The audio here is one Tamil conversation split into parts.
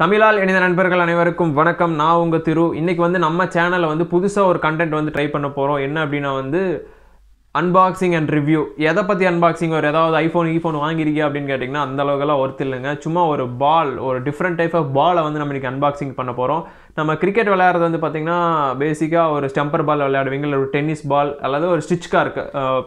தமிழால் இணைந்த நண்பர்கள் அனைவருக்கும் வணக்கம் நான் உங்கள் திரு இன்றைக்கி வந்து நம்ம சேனலில் வந்து புதுசாக ஒரு கண்டென்ட் வந்து ட்ரை பண்ண போகிறோம் என்ன அப்படின்னா வந்து அன்பாக்சிங் அண்ட் ரிவ்யூ எதை பற்றி அன்பாக்சிங் ஒரு ஏதாவது ஐஃபோன் ஈஃபோன் வாங்கியிருக்கீங்க அப்படின்னு கேட்டிங்கன்னா அந்த அளவுக்குலாம் இல்லைங்க சும்மா ஒரு பால் ஒரு டிஃப்ரெண்ட் டைப் ஆஃப் பாலை வந்து நம்ம இன்றைக்கி அன்பாக்சிங் பண்ண போகிறோம் நம்ம கிரிக்கெட் விளையாடுறது வந்து பார்த்திங்கன்னா பேசிக்காக ஒரு ஸ்டெம்பர் பால் விளையாடுவீங்க இல்லை ஒரு டென்னிஸ் பால் அல்லது ஒரு ஸ்டிச் கார்க்கு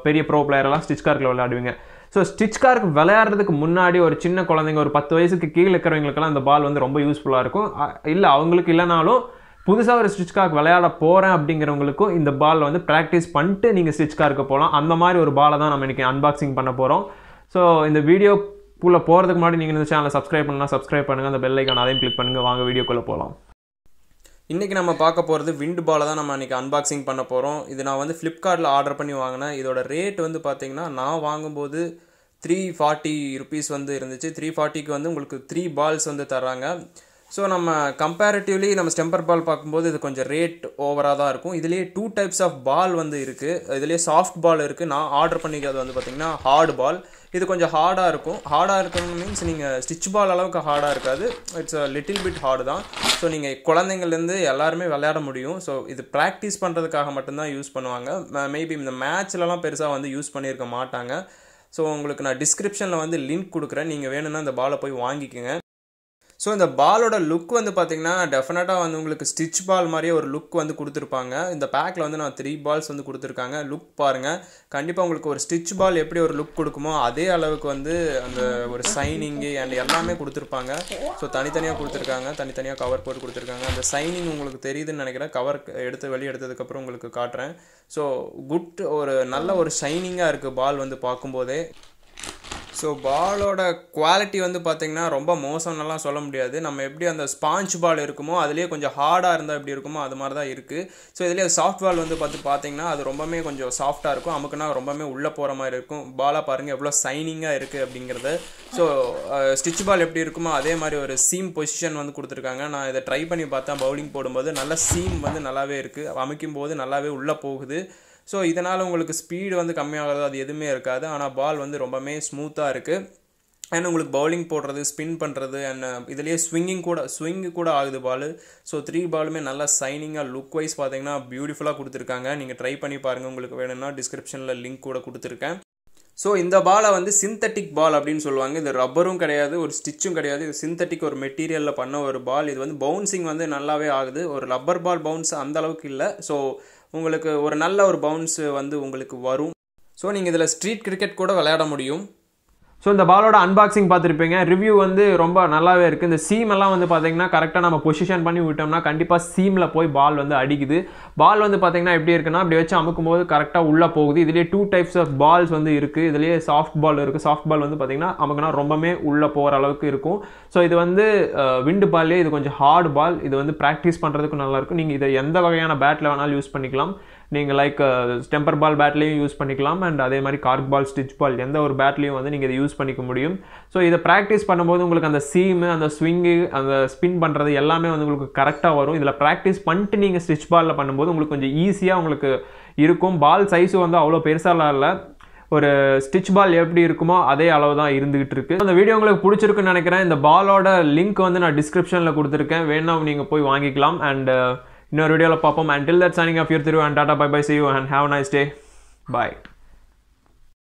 பெரிய ப்ரோ பிளேயரெல்லாம் ஸ்டிச் கார்க்கில் விளையாடுவீங்க ஸோ ஸ்டிச் கார்க்கு விளையாடுறதுக்கு முன்னாடி ஒரு சின்ன குழந்தைங்க ஒரு பத்து வயசுக்கு கீழே இருக்கிறவங்களுக்கெல்லாம் இந்த பால் வந்து ரொம்ப யூஸ்ஃபுல்லாக இருக்கும் இல்லை அவங்களுக்கு இல்லைனாலும் புதுசாக ஒரு ஸ்டிச் விளையாட போகிறேன் அப்படிங்கிறவங்களுக்கும் இந்த பால் வந்து ப்ராக்டிஸ் பண்ணிட்டு நீங்கள் ஸ்டிச் போகலாம் அந்த மாதிரி ஒரு பாலை தான் நம்ம இன்றைக்கி அன்பாக்சிங் பண்ண போகிறோம் ஸோ இந்த வீடியோ உள்ள போகிறதுக்கு முன்னாடி நீங்கள் இந்த சேனலை சப்ஸ்கிரைப் பண்ணலாம் சப்ஸ்கிரைப் பண்ணுங்கள் அந்த பெல் ஐக்கான் அதையும் கிளிக் பண்ணுங்கள் வாங்க வீடியோக்குள்ளே போகலாம் இன்றைக்கி நம்ம பார்க்க போகிறது விண்டு பாலை தான் நம்ம இன்றைக்கி அன்பாக்சிங் பண்ண போகிறோம் இது நான் வந்து ஃப்ளிப்கார்ட்டில் ஆர்டர் பண்ணி வாங்கினேன் இதோட ரேட் வந்து பார்த்திங்கன்னா நான் வாங்கும்போது த்ரீ ஃபார்ட்டி ருபீஸ் வந்து இருந்துச்சு த்ரீ ஃபார்ட்டிக்கு வந்து உங்களுக்கு த்ரீ பால்ஸ் வந்து தராங்க ஸோ நம்ம கம்பேரிட்டிவ்லி நம்ம ஸ்டெம்பர் பால் பார்க்கும்போது இது கொஞ்சம் ரேட் ஓவராக தான் இருக்கும் இதுலேயே டூ டைப்ஸ் ஆஃப் பால் வந்து இருக்குது இதுலேயே சாஃப்ட் பால் இருக்குது நான் ஆர்டர் பண்ணிக்கிறது வந்து பார்த்திங்கன்னா ஹார்டு பால் இது கொஞ்சம் ஹார்டாக இருக்கும் ஹார்டாக இருக்கணும் மீன்ஸ் நீங்கள் ஸ்டிச் பால் அளவுக்கு ஹார்டாக இருக்காது it's a little bit hard தான் ஸோ நீங்கள் குழந்தைங்கள்லேருந்து எல்லாருமே விளையாட முடியும் ஸோ இது ப்ராக்டிஸ் பண்ணுறதுக்காக மட்டும்தான் யூஸ் பண்ணுவாங்க மேபி இந்த மேட்ச்லலாம் பெருசாக வந்து யூஸ் பண்ணியிருக்க மாட்டாங்க ஸோ உங்களுக்கு நான் டிஸ்கிரிப்ஷனில் வந்து லிங்க் கொடுக்குறேன் நீங்கள் வேணும்னா அந்த பாலை போய் வாங்கிக்கோங்க ஸோ இந்த பாலோட லுக் வந்து பார்த்தீங்கன்னா டெஃபினட்டாக வந்து உங்களுக்கு ஸ்டிச் பால் மாதிரியே ஒரு லுக் வந்து கொடுத்துருப்பாங்க இந்த பேக்கில் வந்து நான் த்ரீ பால்ஸ் வந்து கொடுத்துருக்காங்க லுக் பாருங்கள் கண்டிப்பாக உங்களுக்கு ஒரு ஸ்டிச் பால் எப்படி ஒரு லுக் கொடுக்குமோ அதே அளவுக்கு வந்து அந்த ஒரு சைனிங்கு அண்ட் எல்லாமே கொடுத்துருப்பாங்க ஸோ தனித்தனியாக கொடுத்துருக்காங்க தனித்தனியாக கவர் போட்டு கொடுத்துருக்காங்க அந்த சைனிங் உங்களுக்கு தெரியுதுன்னு நினைக்கிறேன் கவர் எடுத்து வெளியே எடுத்ததுக்கப்புறம் உங்களுக்கு காட்டுறேன் ஸோ குட் ஒரு நல்ல ஒரு ஷைனிங்காக இருக்குது பால் வந்து பார்க்கும்போதே ஸோ பாலோட குவாலிட்டி வந்து பார்த்திங்கன்னா ரொம்ப மோசம்னெலாம் சொல்ல முடியாது நம்ம எப்படி அந்த ஸ்பாஞ்ச் பால் இருக்குமோ அதுலேயே கொஞ்சம் ஹார்டாக இருந்தால் எப்படி இருக்குமோ அது மாதிரி தான் இருக்குது ஸோ இதுலேயே சாஃப்ட் பால் வந்து பார்த்து பார்த்திங்கன்னா அது ரொம்பவுமே கொஞ்சம் சாஃப்ட்டாக இருக்கும் அமுக்குனா ரொம்பவுமே உள்ளே போகிற மாதிரி இருக்கும் பாலாக பாருங்கள் எவ்வளோ சைனிங்காக இருக்குது அப்படிங்கிறது ஸோ ஸ்டிச் பால் எப்படி இருக்குமோ அதே மாதிரி ஒரு சீம் பொசிஷன் வந்து கொடுத்துருக்காங்க நான் இதை ட்ரை பண்ணி பார்த்தேன் பவுலிங் போடும்போது நல்ல சீம் வந்து நல்லாவே இருக்குது அமைக்கும் போது நல்லாவே உள்ளே போகுது ஸோ இதனால் உங்களுக்கு ஸ்பீடு வந்து கம்மியாகிறது அது எதுவுமே இருக்காது ஆனால் பால் வந்து ரொம்பவுமே ஸ்மூத்தாக இருக்குது அண்ட் உங்களுக்கு பவுலிங் போடுறது ஸ்பின் பண்ணுறது அண்ட் uh, இதுலேயே ஸ்விங்கிங் கூட ஸ்விங்கு கூட ஆகுது பால் ஸோ த்ரீ பாலுமே நல்லா சைனிங்காக லுக் வைஸ் பார்த்தீங்கன்னா பியூட்டிஃபுல்லாக கொடுத்துருக்காங்க நீங்கள் ட்ரை பண்ணி பாருங்கள் உங்களுக்கு வேணும்னா டிஸ்கிரிப்ஷனில் லிங்க் கூட கொடுத்துருக்கேன் ஸோ இந்த பாலை வந்து சிந்தட்டிக் பால் அப்படின்னு சொல்லுவாங்க இது ரப்பரும் கிடையாது ஒரு ஸ்டிச்சும் கிடையாது இது சிந்தட்டிக் ஒரு மெட்டீரியலில் பண்ண ஒரு பால் இது வந்து பவுன்சிங் வந்து நல்லாவே ஆகுது ஒரு ரப்பர் பால் பவுன்ஸ் அந்தளவுக்கு இல்லை ஸோ உங்களுக்கு ஒரு நல்ல ஒரு பவுன்ஸு வந்து உங்களுக்கு வரும் ஸோ நீங்கள் இதில் ஸ்ட்ரீட் கிரிக்கெட் கூட விளையாட முடியும் ஸோ இந்த பாலோட அன்பாக்சிங் பார்த்துருப்பீங்க ரிவ்யூ வந்து ரொம்ப நல்லாவே இருக்குது இந்த சீம் எல்லாம் வந்து பார்த்தீங்கன்னா கரெக்டாக நம்ம பொசிஷன் பண்ணி விட்டோம்னா கண்டிப்பாக சீமில் போய் பால் வந்து அடிக்குது பால் வந்து பார்த்தீங்கன்னா எப்படி இருக்குன்னா அப்படி வச்சு அமுக்கும்போது கரெக்டாக உள்ளே போகுது இதுலேயே டூ டைப்ஸ் ஆஃப் பால்ஸ் வந்து இருக்குது இதுலேயே சாஃப்ட் பால் இருக்குது சாஃப்ட் பால் வந்து பார்த்தீங்கன்னா அமுக்குனா ரொம்பவே உள்ளே போகிற அளவுக்கு இருக்கும் ஸோ இது வந்து விண்டு பால்லேயே இது கொஞ்சம் ஹார்டு பால் இது வந்து ப்ராக்டிஸ் பண்ணுறதுக்கு நல்லாயிருக்கும் நீங்கள் இதை எந்த வகையான பேட்டில் வேணாலும் யூஸ் பண்ணிக்கலாம் நீங்கள் லைக் டெம்பர் பால் பேட்லேயும் யூஸ் பண்ணிக்கலாம் அண்ட் அதே மாதிரி கார்க் பால் ஸ்டிச் பால் எந்த ஒரு பேட்லேயும் வந்து நீங்கள் இதை யூஸ் யூஸ் பண்ணிக்க முடியும் ஸோ இதை ப்ராக்டிஸ் பண்ணும்போது உங்களுக்கு அந்த சீமு அந்த ஸ்விங்கு அந்த ஸ்பின் பண்ணுறது எல்லாமே வந்து உங்களுக்கு கரெக்டாக வரும் இதில் ப்ராக்டிஸ் பண்ணிட்டு நீங்கள் ஸ்டிச் பாலில் பண்ணும்போது உங்களுக்கு கொஞ்சம் ஈஸியாக உங்களுக்கு இருக்கும் பால் சைஸு வந்து அவ்வளோ பெருசாலாம் இல்லை ஒரு ஸ்டிச் பால் எப்படி இருக்குமோ அதே அளவு தான் இருந்துகிட்டு இருக்கு அந்த வீடியோ உங்களுக்கு பிடிச்சிருக்குன்னு நினைக்கிறேன் இந்த பாலோட லிங்க் வந்து நான் டிஸ்கிரிப்ஷனில் கொடுத்துருக்கேன் வேணும் நீங்கள் போய் வாங்கிக்கலாம் அண்ட் uh, இன்னொரு வீடியோவில் பார்ப்போம் and till that signing off your Thiru and tata bye bye see you and have nice day bye